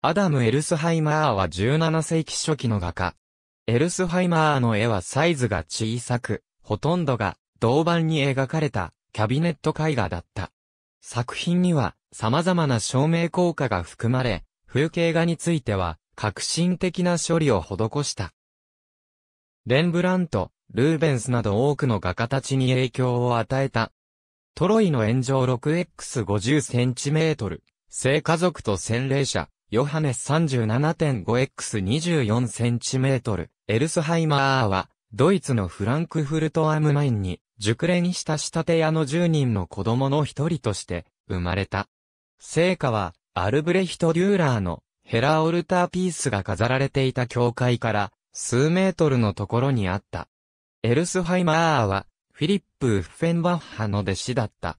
アダム・エルスハイマーは17世紀初期の画家。エルスハイマーの絵はサイズが小さく、ほとんどが銅板に描かれたキャビネット絵画だった。作品には様々な照明効果が含まれ、風景画については革新的な処理を施した。レンブラント、ルーベンスなど多くの画家たちに影響を与えた。トロイの炎上 6x50cm、聖家族と洗礼者、ヨハネス 37.5x24cm、エルスハイマーは、ドイツのフランクフルトアムマインに、熟練した仕立て屋の10人の子供の一人として、生まれた。聖火は、アルブレヒト・デューラーの、ヘラオルターピースが飾られていた教会から、数メートルのところにあった。エルスハイマーは、フィリップ・ッフェンバッハの弟子だった。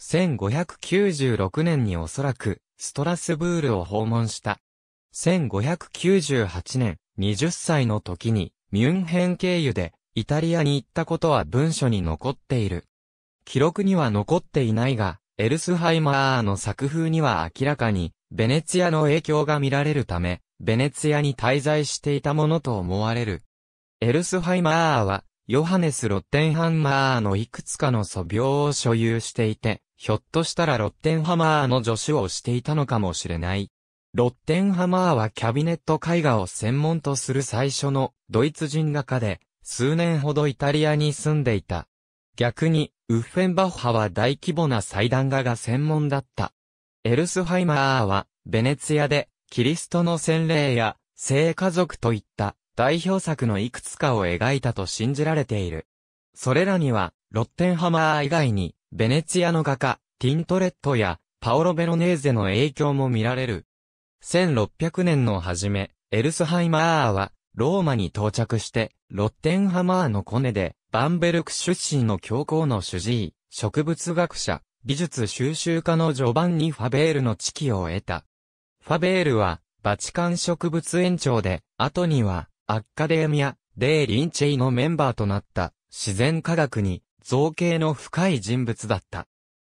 1596年におそらく、ストラスブールを訪問した。1598年、20歳の時に、ミュンヘン経由で、イタリアに行ったことは文書に残っている。記録には残っていないが、エルスハイマーの作風には明らかに、ベネツィアの影響が見られるため、ベネツィアに滞在していたものと思われる。エルスハイマーは、ヨハネス・ロッテンハンマーのいくつかの素描を所有していて、ひょっとしたらロッテンハマーの助手をしていたのかもしれない。ロッテンハマーはキャビネット絵画を専門とする最初のドイツ人画家で、数年ほどイタリアに住んでいた。逆に、ウッフェンバッハは大規模な祭壇画が専門だった。エルスハイマーは、ベネツィアで、キリストの洗礼や、聖家族といった代表作のいくつかを描いたと信じられている。それらには、ロッテンハマー以外に、ベネツィアの画家、ティントレットや、パオロ・ベロネーゼの影響も見られる。1600年の初め、エルスハイマーは、ローマに到着して、ロッテンハマーのコネで、バンベルク出身の教皇の主治医、植物学者、美術収集家のジョバンニ・ファベールの知己を得た。ファベールは、バチカン植物園長で、後には、アッカデミア・デー・リンチェイのメンバーとなった自然科学に造形の深い人物だった。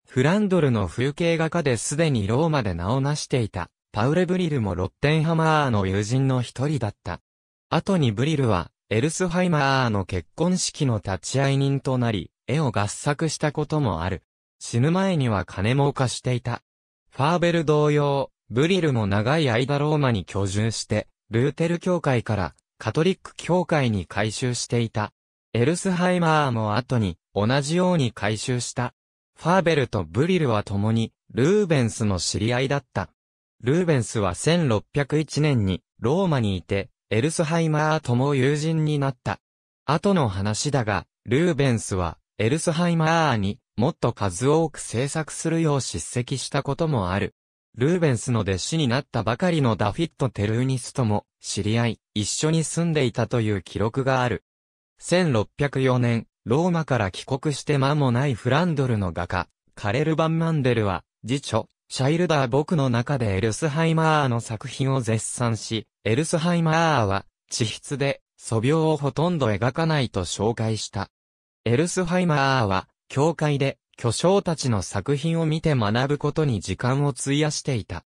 フランドルの風景画家ですでにローマで名を成していたパウレ・ブリルもロッテンハマーの友人の一人だった。後にブリルはエルスハイマーの結婚式の立ち会い人となり、絵を合作したこともある。死ぬ前には金も貸していた。ファーベル同様、ブリルも長い間ローマに居住して、ルーテル教会からカトリック教会に改修していた。エルスハイマーも後に同じように改修した。ファーベルとブリルは共にルーベンスの知り合いだった。ルーベンスは1601年にローマにいて、エルスハイマーとも友人になった。後の話だが、ルーベンスはエルスハイマーにもっと数多く制作するよう叱責したこともある。ルーベンスの弟子になったばかりのダフィット・テルーニスとも知り合い、一緒に住んでいたという記録がある。1604年、ローマから帰国して間もないフランドルの画家、カレル・バン・マンデルは、次女、シャイルダー僕の中でエルスハイマーの作品を絶賛し、エルスハイマーは、地筆で、素描をほとんど描かないと紹介した。エルスハイマーは、教会で、巨匠たちの作品を見て学ぶことに時間を費やしていた。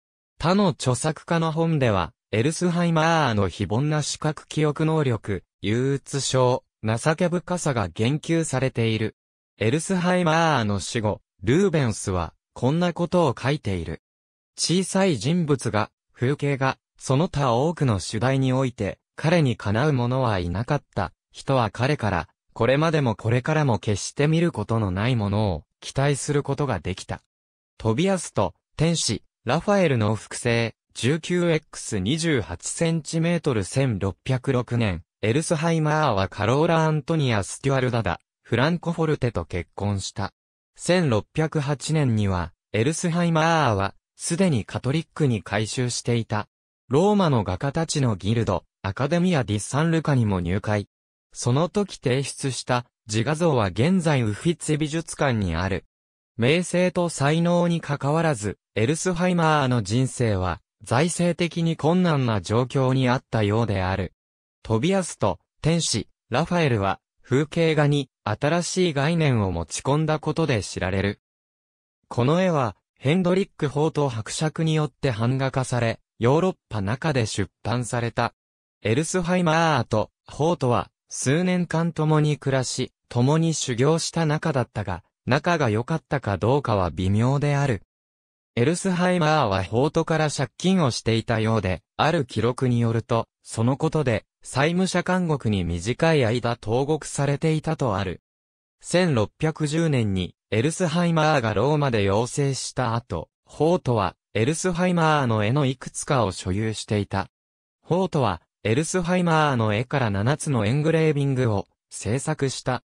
他の著作家の本では、エルスハイマーの非凡な視覚記憶能力、憂鬱症、情け深さが言及されている。エルスハイマーの死後、ルーベンスは、こんなことを書いている。小さい人物が、風景が、その他多くの主題において、彼にかなう者はいなかった。人は彼から、これまでもこれからも決して見ることのないものを、期待することができた。トビアスと天使、ラファエルの複製、19x28cm1606 年、エルスハイマーはカローラ・アントニア・ステュアルダダ、フランコフォルテと結婚した。1608年には、エルスハイマーは、すでにカトリックに改修していた。ローマの画家たちのギルド、アカデミア・ディ・ッサンルカにも入会。その時提出した自画像は現在ウフィッツェ美術館にある。名声と才能に関わらず、エルスハイマーの人生は、財政的に困難な状況にあったようである。トビアスと、天使、ラファエルは、風景画に、新しい概念を持ち込んだことで知られる。この絵は、ヘンドリック法と伯爵によって版画化され、ヨーロッパ中で出版された。エルスハイマーと、法とは、数年間共に暮らし、共に修行した仲だったが、仲が良かったかどうかは微妙である。エルスハイマーは法都から借金をしていたようで、ある記録によると、そのことで、債務者監獄に短い間投獄されていたとある。1610年に、エルスハイマーがローマで要請した後、法都は、エルスハイマーの絵のいくつかを所有していた。法都は、エルスハイマーの絵から7つのエングレービングを制作した。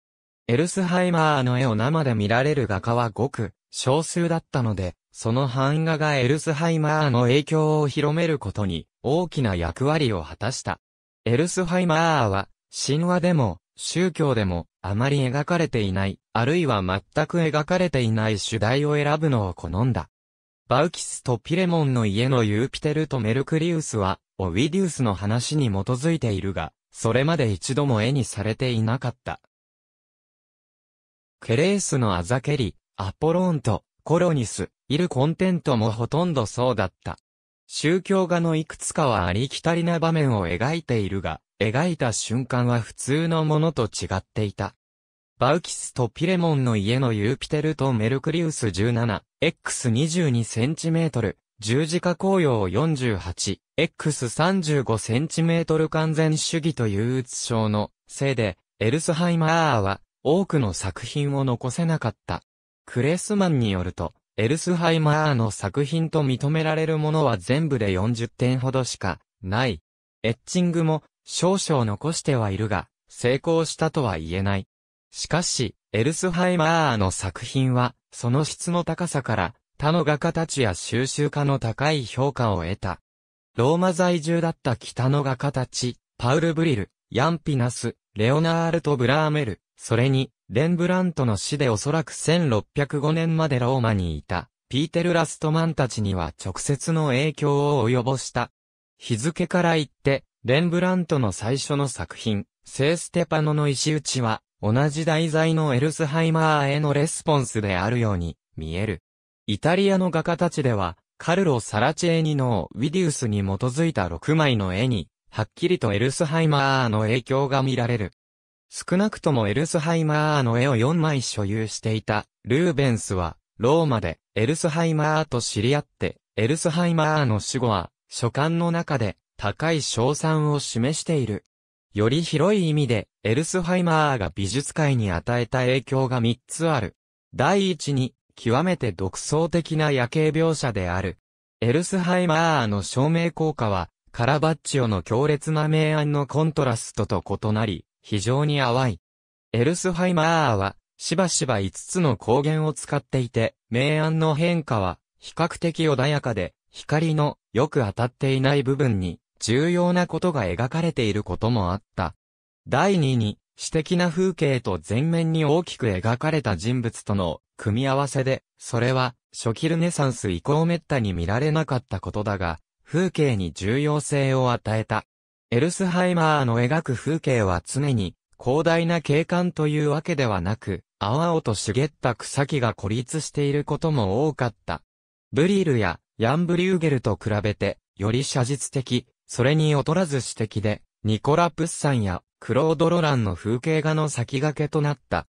エルスハイマーの絵を生で見られる画家はごく少数だったので、その版画がエルスハイマーの影響を広めることに大きな役割を果たした。エルスハイマーは神話でも宗教でもあまり描かれていない、あるいは全く描かれていない主題を選ぶのを好んだ。バウキスとピレモンの家のユーピテルとメルクリウスは、オウィディウスの話に基づいているが、それまで一度も絵にされていなかった。ケレースのアザケリ、アポローンとコロニス、イルコンテントもほとんどそうだった。宗教画のいくつかはありきたりな場面を描いているが、描いた瞬間は普通のものと違っていた。バウキスとピレモンの家のユーピテルとメルクリウス 17x22cm 十字架紅葉 48x35cm 完全主義といううつ症のせいで、エルスハイマーは多くの作品を残せなかった。クレスマンによると、エルスハイマーの作品と認められるものは全部で40点ほどしかない。エッチングも少々残してはいるが、成功したとは言えない。しかし、エルスハイマーの作品は、その質の高さから、他の画家たちや収集家の高い評価を得た。ローマ在住だった北の画家たち、パウル・ブリル、ヤンピナス、レオナールとブラーメル、それに、レンブラントの死でおそらく1605年までローマにいた、ピーテル・ラストマンたちには直接の影響を及ぼした。日付から言って、レンブラントの最初の作品、聖ステパノの石打ちは、同じ題材のエルスハイマーへのレスポンスであるように、見える。イタリアの画家たちでは、カルロ・サラチェーニのウィディウスに基づいた6枚の絵に、はっきりとエルスハイマーの影響が見られる。少なくともエルスハイマーの絵を4枚所有していた、ルーベンスは、ローマで、エルスハイマーと知り合って、エルスハイマーの死後は、書簡の中で、高い賞賛を示している。より広い意味で、エルスハイマーが美術界に与えた影響が3つある。第一に、極めて独創的な夜景描写である。エルスハイマーの照明効果は、カラバッチオの強烈な明暗のコントラストと異なり、非常に淡い。エルスハイマーは、しばしば5つの光源を使っていて、明暗の変化は、比較的穏やかで、光のよく当たっていない部分に、重要なことが描かれていることもあった。第2に、詩的な風景と全面に大きく描かれた人物との組み合わせで、それは初期ルネサンス以降滅多に見られなかったことだが、風景に重要性を与えた。エルスハイマーの描く風景は常に広大な景観というわけではなく、青々と茂った草木が孤立していることも多かった。ブリルやヤンブリューゲルと比べて、より写実的、それに劣らず詩的で、ニコラ・プッサンやクロード・ロランの風景画の先駆けとなった。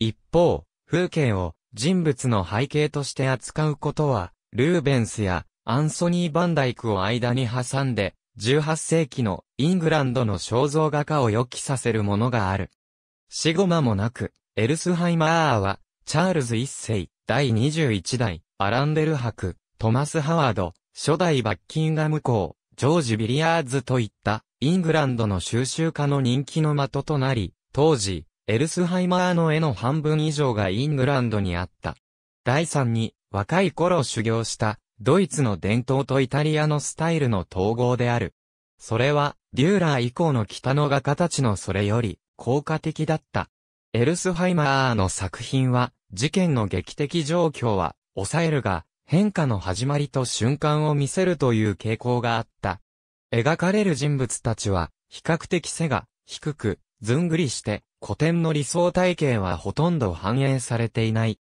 一方、風景を人物の背景として扱うことは、ルーベンスやアンソニー・バンダイクを間に挟んで、18世紀のイングランドの肖像画家を予期させるものがある。死後間もなく、エルスハイマーは、チャールズ一世、第21代、アランデル博、トマス・ハワード、初代バッキンガム公、ジョージ・ビリアーズといった、イングランドの収集家の人気の的となり、当時、エルスハイマーの絵の半分以上がイングランドにあった。第3に、若い頃修行した、ドイツの伝統とイタリアのスタイルの統合である。それは、デューラー以降の北の画家たちのそれより、効果的だった。エルスハイマーの作品は、事件の劇的状況は、抑えるが、変化の始まりと瞬間を見せるという傾向があった。描かれる人物たちは、比較的背が低く、ずんぐりして、古典の理想体系はほとんど反映されていない。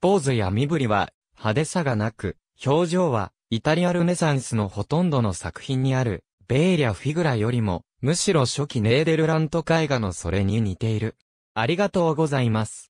ポーズや身振りは派手さがなく、表情は、イタリアルネサンスのほとんどの作品にある、ベーリャ・フィグラよりも、むしろ初期ネーデルラント絵画のそれに似ている。ありがとうございます。